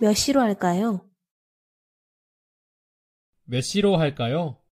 몇 시로 할까요? 몇 시로 할까요?